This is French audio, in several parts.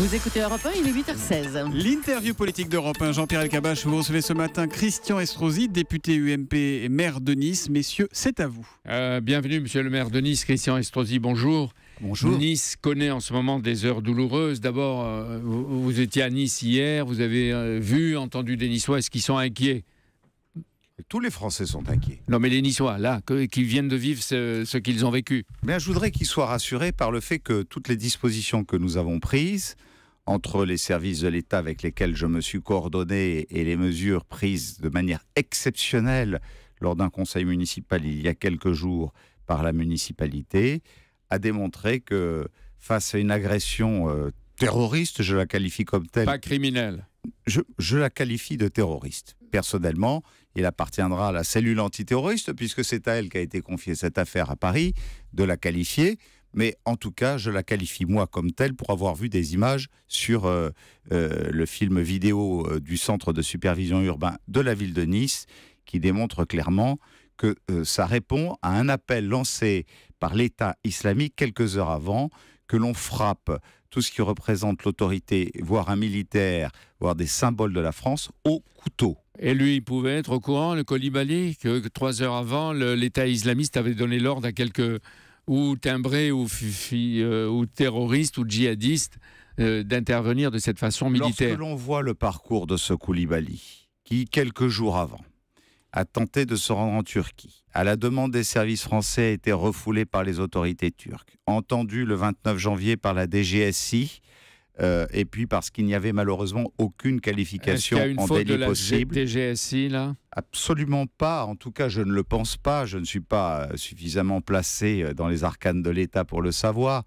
Vous écoutez Europe 1, il est 8h16. L'interview politique d'Europe 1, Jean-Pierre Elkabach, vous recevez ce matin Christian Estrosi, député UMP et maire de Nice. Messieurs, c'est à vous. Euh, bienvenue, monsieur le maire de Nice, Christian Estrosi, bonjour. Bonjour. Nice connaît en ce moment des heures douloureuses. D'abord, euh, vous, étiez à Nice hier, vous avez euh, vu, entendu des Niçois, est-ce qu'ils sont inquiets tous les Français sont inquiets. Non, mais les Niçois, là, qu'ils viennent de vivre ce, ce qu'ils ont vécu. Mais je voudrais qu'ils soient rassurés par le fait que toutes les dispositions que nous avons prises entre les services de l'État avec lesquels je me suis coordonné et les mesures prises de manière exceptionnelle lors d'un conseil municipal il y a quelques jours par la municipalité, a démontré que face à une agression euh, terroriste, je la qualifie comme telle. Pas criminelle. je, la qualifie de terroriste. Personnellement, il appartiendra à la cellule antiterroriste, puisque c'est à elle qu'a été confiée cette affaire à Paris, de la qualifier mais en tout cas, je la qualifie moi comme telle pour avoir vu des images sur euh, euh, le film vidéo euh, du Centre de supervision urbain de la ville de Nice, qui démontre clairement que ça répond à un appel lancé par l'État islamique quelques heures avant, que l'on frappe tout ce qui représente l'autorité, voire un militaire, voire des symboles de la France, au couteau. Et lui, il pouvait être au courant, le Colibali, que trois heures avant, l'État islamiste avait donné l'ordre à quelques ou timbrés ou, euh, ou terroristes ou djihadistes euh, d'intervenir de cette façon militaire. Lorsque l'on voit le parcours de ce Koulibaly, qui quelques jours avant a tenté de se rendre en Turquie, à la demande des services français a été refoulé par les autorités turques, entendu le 29 janvier par la DGSI, euh, et puis parce qu'il n'y avait malheureusement aucune qualification y a une faute de la DGSI là Absolument pas. En tout cas, je ne le pense pas. Je ne suis pas euh, suffisamment placé euh, dans les arcanes de l'État pour le savoir.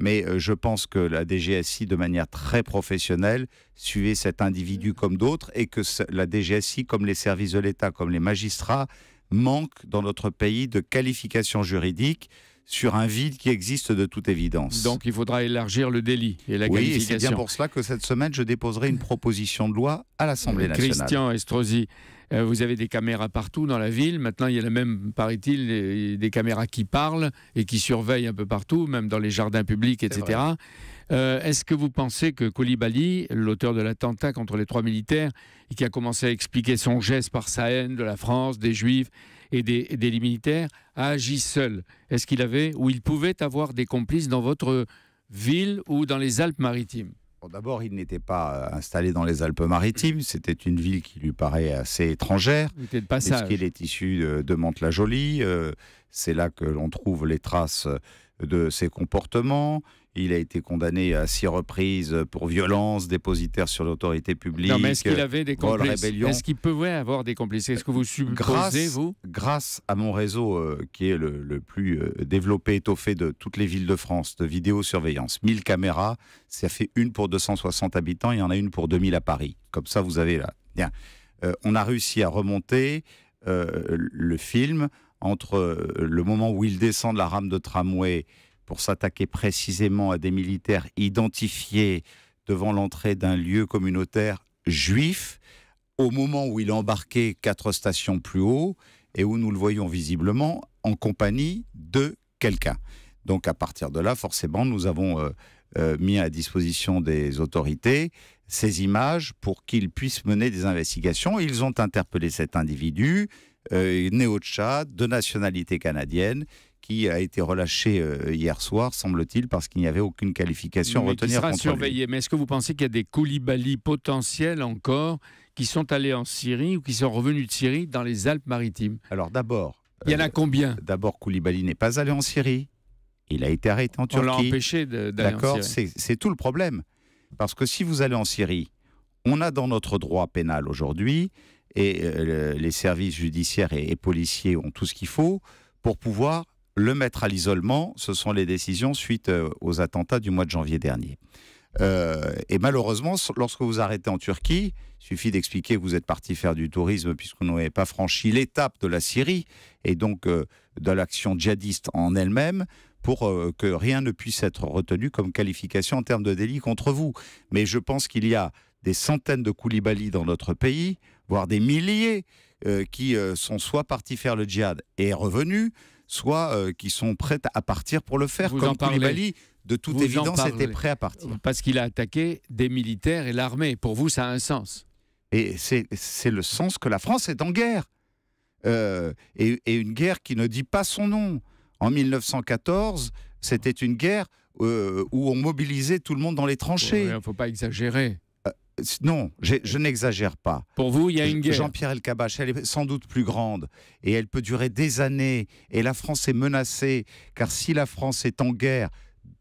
Mais je pense que la DGSI, de manière très professionnelle, suivait cet individu comme d'autres et que la DGSI, comme les services de l'État, comme les magistrats, manque dans notre pays de qualification juridique sur un vide qui existe de toute évidence. Donc il faudra élargir le délit et la oui, c'est bien pour cela que cette semaine, je déposerai une proposition de loi à l'Assemblée nationale. Christian Estrosi, euh, vous avez des caméras partout dans la ville. Maintenant, il y a la même, paraît-il, des caméras qui parlent et qui surveillent un peu partout, même dans les jardins publics, etc. Euh, est-ce que vous pensez que Koulibaly, l'auteur de l'attentat contre les trois militaires, et qui a commencé à expliquer son geste par sa haine de la France, des Juifs, et des, militaires a agi seul Est-ce qu'il avait ou il pouvait avoir des complices dans votre ville ou dans les Alpes-Maritimes D'abord, il n'était pas euh, installé dans les Alpes-Maritimes. C'était une ville qui lui paraît assez étrangère. Il était de passage. Parce qu'il est issu de, de Mantes-la-Jolie. Euh, c'est là que l'on trouve les traces de ses comportements. Il a été condamné à six reprises pour violence dépositaire sur l'autorité publique. Non, mais est-ce qu'il avait des complices Est-ce qu'il pouvait avoir des complices Est-ce que vous supposez, vous Grâce à mon réseau euh, qui est le, plus euh, développé, étoffé de toutes les villes de France, de vidéosurveillance, 1000 caméras, ça fait une pour 260 habitants, il y en a une pour 2000 à Paris. Comme ça, vous avez là. Bien. Euh, on a réussi à remonter le film entre le moment où il descend de la rame de tramway pour s'attaquer précisément à des militaires identifiés devant l'entrée d'un lieu communautaire juif, au moment où il embarquait quatre stations plus haut, et où nous le voyons visiblement en compagnie de quelqu'un. Donc à partir de là, forcément, nous avons euh, euh, mis à disposition des autorités ces images pour qu'ils puissent mener des investigations. Ils ont interpellé cet individu, euh, né de nationalité canadienne, qui a été relâché euh, hier soir, semble-t-il, parce qu'il n'y avait aucune qualification à retenir. Il sera contre surveillé. Lui. Mais est-ce que vous pensez qu'il y a des Koulibaly potentiels encore qui sont allés en Syrie ou qui sont revenus de Syrie dans les Alpes-Maritimes Alors d'abord. Il y en a euh, combien D'abord, Koulibaly n'est pas allé en Syrie. Il a été arrêté en Turquie. On l'a empêché d'aller en Syrie. C'est, c'est tout le problème. Parce que si vous allez en Syrie, on a dans notre droit pénal aujourd'hui, et euh, les services judiciaires et, policiers ont tout ce qu'il faut pour pouvoir le mettre à l'isolement, ce sont les décisions suite euh, aux attentats du mois de janvier dernier. Euh, et malheureusement, lorsque vous arrêtez en Turquie, il suffit d'expliquer que vous êtes parti faire du tourisme puisqu'on n'avait pas franchi l'étape de la Syrie et donc euh, de l'action djihadiste en elle-même pour que rien ne puisse être retenu comme qualification en termes de délit contre vous. Mais je pense qu'il y a des centaines de Koulibaly dans notre pays, voire des milliers, qui sont soit partis faire le djihad et revenus, soit euh, qui sont prêtes à partir pour le faire, Vous comme Koulibaly de toute évidence était prêt à partir. Parce qu'il a attaqué des militaires et l'armée. Pour vous, ça a un sens. Et c'est le sens que la France est en guerre. Euh, et, une guerre qui ne dit pas son nom. En 1914, c'était une guerre euh, où on mobilisait tout le monde dans les tranchées. Il ne faut pas exagérer non, je n'exagère pas. Pour vous, il y a une guerre. Jean-Pierre Elkabach, elle est sans doute plus grande et elle peut durer des années. Et la France est menacée, car si la France est en guerre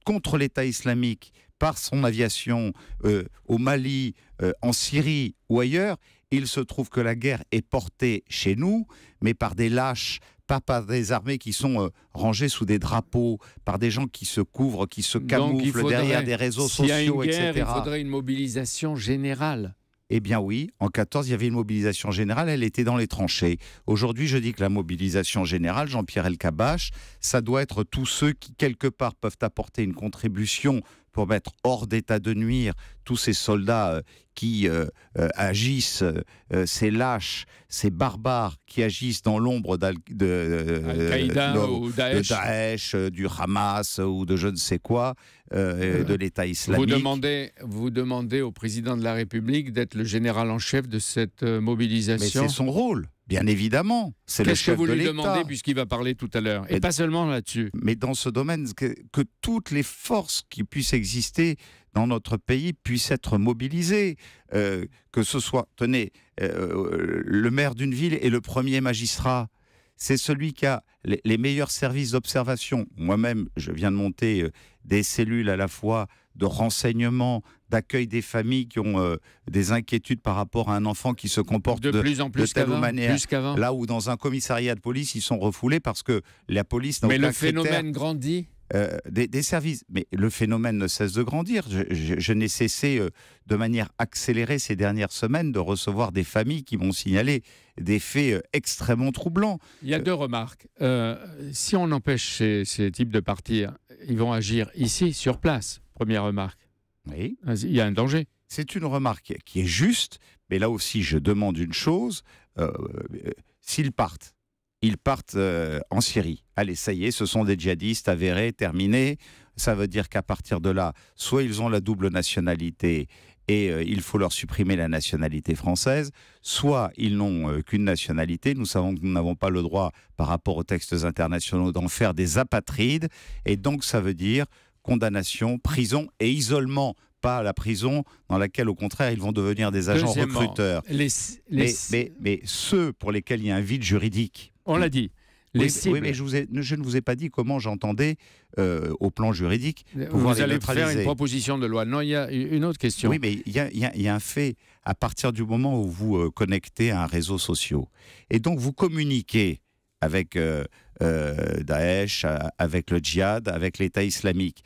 contre l'État islamique par son aviation euh, au Mali, euh, en Syrie ou ailleurs, il se trouve que la guerre est portée chez nous, mais par des lâches, pas par des armées qui sont euh, rangées sous des drapeaux, par des gens qui se couvrent, qui se camouflent derrière des réseaux sociaux, Il faudrait une mobilisation générale. Eh bien oui, en 14, il y avait une mobilisation générale, elle était dans les tranchées. Aujourd'hui, je dis que la mobilisation générale, Jean-Pierre Elkabach, ça doit être tous ceux qui, quelque part, peuvent apporter une contribution pour mettre hors d'état de nuire tous ces soldats euh, qui euh, euh, agissent, ces lâches, ces barbares qui agissent dans l'ombre de, Daesh. du Hamas ou de je ne sais quoi, de l'État islamique. Vous demandez, vous demandez au président de la République d'être le général en chef de cette mobilisation. c'est son rôle. Bien évidemment, c'est le chef Qu'est-ce que vous lui demandez puisqu'il va parler tout à l'heure Et pas seulement là-dessus. Mais dans ce domaine, que toutes les forces qui puissent exister dans notre pays puisse être mobilisé, euh, que ce soit, tenez, euh, euh, le maire d'une ville et le premier magistrat. C'est celui qui a les, meilleurs services d'observation. Moi-même, je viens de monter des cellules à la fois de renseignement, d'accueil des familles qui ont des inquiétudes par rapport à un enfant qui se comporte de, plus en plus de telle manière. là où dans un commissariat de police, ils sont refoulés parce que la police n'a Mais le phénomène grandit euh, des, services. Mais le phénomène ne cesse de grandir. Je, n'ai cessé euh, de manière accélérée ces dernières semaines de recevoir des familles qui m'ont signalé des faits euh, extrêmement troublants. Il y a deux remarques. si on empêche ces, ces, types de partir, ils vont agir ici, sur place. Première remarque. Oui. Il y a un danger. C'est une remarque qui est juste, mais là aussi je demande une chose. S'ils partent, ils partent euh, en Syrie. Allez, ça y est, ce sont des djihadistes avérés, terminés. Ça veut dire qu'à partir de là, soit ils ont la double nationalité et euh, il faut leur supprimer la nationalité française, soit ils n'ont euh, qu'une nationalité. Nous savons que nous n'avons pas le droit, par rapport aux textes internationaux, d'en faire des apatrides. Et donc, ça veut dire condamnation, prison et isolement pas la prison, dans laquelle, au contraire, ils vont devenir des agents recruteurs. mais, ceux pour lesquels il y a un vide juridique, on l'a dit. oui, mais je, ne vous ai pas dit comment j'entendais, euh, au plan juridique, euh, Vous allez faire une proposition de loi. Non, il y a une autre question. Oui, mais il y, a, un fait. À partir du moment où vous euh, connectez à un réseau social, et donc vous communiquez avec Daesh, avec le djihad, avec l'État islamique,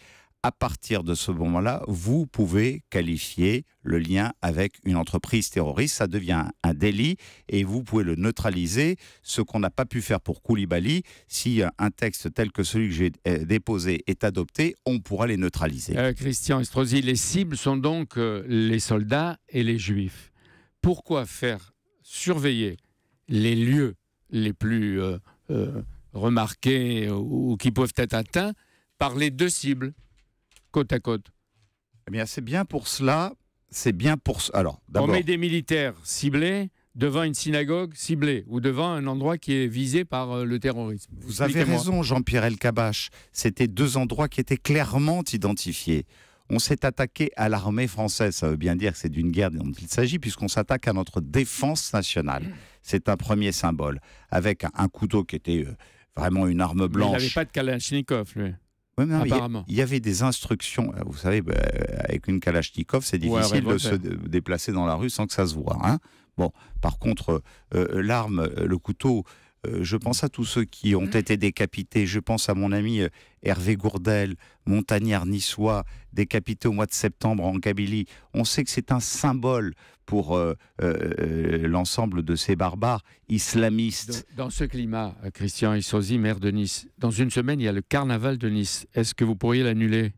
à partir de ce moment-là, vous pouvez qualifier le lien avec une entreprise terroriste. Ça devient un délit et vous pouvez le neutraliser, ce qu'on n'a pas pu faire pour Koulibaly. Si un texte tel que celui que j'ai euh, déposé est adopté, on pourra les neutraliser. Euh, Christian Estrosi, les cibles sont donc euh, les soldats et les juifs. Pourquoi faire surveiller les lieux les plus remarqués ou qui peuvent être atteints par les deux cibles côte à côte Eh bien, c'est bien pour cela. C'est bien pour. Alors, On met des militaires ciblés devant une synagogue ciblée ou devant un endroit qui est visé par euh, le terrorisme. Vous avez raison, Jean-Pierre Elkabach. C'était deux endroits qui étaient clairement identifiés. On s'est attaqué à l'armée française. Ça veut bien dire que c'est d'une guerre dont il s'agit, puisqu'on s'attaque à notre défense nationale. C'est un premier symbole. Avec un couteau qui était euh, vraiment une arme blanche. il n'avait pas de Kalachnikov, lui. Il y, avait des instructions. Euh, vous savez, bah, avec une Kalachnikov, c'est difficile de se déplacer dans la rue sans que ça se voit. Hein. bon, par contre, euh, euh, l'arme, le couteau, euh, je pense à tous ceux qui ont mhm. été décapités. Je pense à mon ami euh, Hervé Gourdel, montagnard niçois, décapité au mois de septembre en Kabylie. On sait que c'est un symbole pour euh, l'ensemble de ces barbares islamistes. Dans, ce climat, Christian Issozi, maire de Nice, dans une semaine, il y a le carnaval de Nice. Est-ce que vous pourriez l'annuler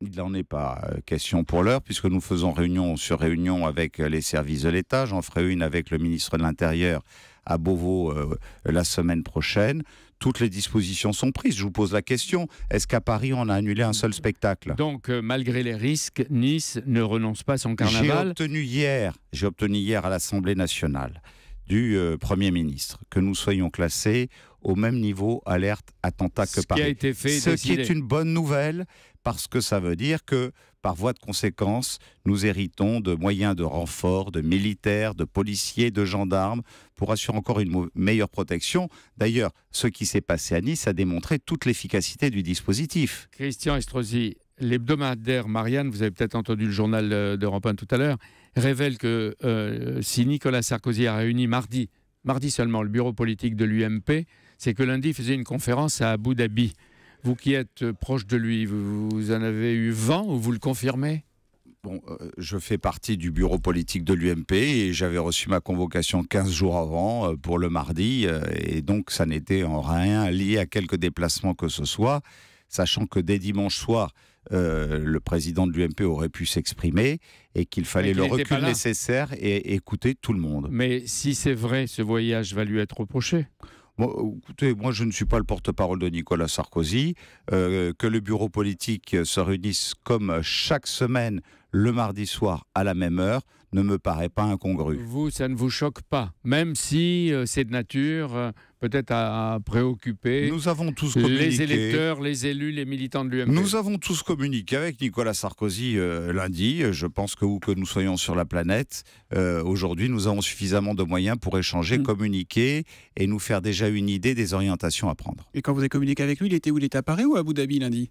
il n'en est pas question pour l'heure, puisque nous faisons réunion sur réunion avec les services de l'État. J'en ferai une avec le ministre de l'Intérieur à Beauvau euh, la semaine prochaine. Toutes les dispositions sont prises. Je vous pose la question est-ce qu'à Paris, on a annulé un seul spectacle Donc, euh, malgré les risques, Nice ne renonce pas à son carnaval. J'ai obtenu hier, j'ai obtenu hier à l'Assemblée nationale du euh, Premier ministre que nous soyons classés au même niveau alerte attentat que Ce Paris. a été fait, Ce qui est une bonne nouvelle parce que ça veut dire que par voie de conséquence, nous héritons de moyens de renfort, de militaires, de policiers, de gendarmes, pour assurer encore une meilleure protection. D'ailleurs, ce qui s'est passé à Nice a démontré toute l'efficacité du dispositif. Christian Estrosi, l'hebdomadaire Marianne, vous avez peut-être entendu le journal de Rampin tout à l'heure, révèle que euh, si Nicolas Sarkozy a réuni mardi, mardi seulement, le bureau politique de l'UMP, c'est que lundi, il faisait une conférence à Abu Dhabi. Vous qui êtes euh, proche de lui, vous, en avez eu vent ou vous le confirmez Bon, euh, je fais partie du bureau politique de l'UMP et j'avais reçu ma convocation 15 jours avant euh, pour le mardi et donc ça n'était en rien lié à quelques déplacements que ce soit, sachant que dès dimanche soir, le président de l'UMP aurait pu s'exprimer et qu'il fallait le recul nécessaire et écouter tout le monde. Mais si c'est vrai, ce voyage va lui être reproché moi, euh, écoutez, moi je ne suis pas le porte-parole de Nicolas Sarkozy. Euh, que le bureau politique se réunisse comme chaque semaine le mardi soir à la même heure, ne me paraît pas incongru. Vous, ça ne vous choque pas, même si euh, c'est de nature euh, peut-être à, préoccuper Nous avons tous les électeurs, les élus, les militants de l'UMP. Nous avons tous communiqué avec Nicolas Sarkozy euh, lundi. Je pense que où que nous soyons sur la planète, aujourd'hui, nous avons suffisamment de moyens pour échanger, mm. communiquer et nous faire déjà une idée des orientations à prendre. Et quand vous avez communiqué avec lui, il était où Il était à Paris ou à Abu Dhabi lundi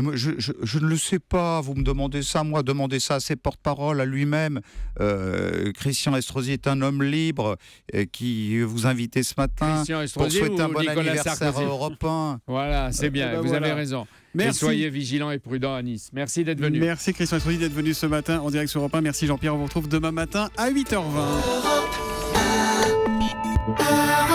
mais je, ne le sais pas. Vous me demandez ça, moi, demandez ça à ses porte-parole, à lui-même. Euh, Christian Estrosi est un homme libre euh, qui vous invitait ce matin pour souhaiter un bon anniversaire européen. Voilà, c'est euh, bien. Ben vous avez raison. Et soyez vigilants et prudents à Nice. Merci d'être venu. Merci Christian Estrosi d'être venu ce matin en direct sur Europe 1. Merci Jean-Pierre. On vous retrouve demain matin à 8h20.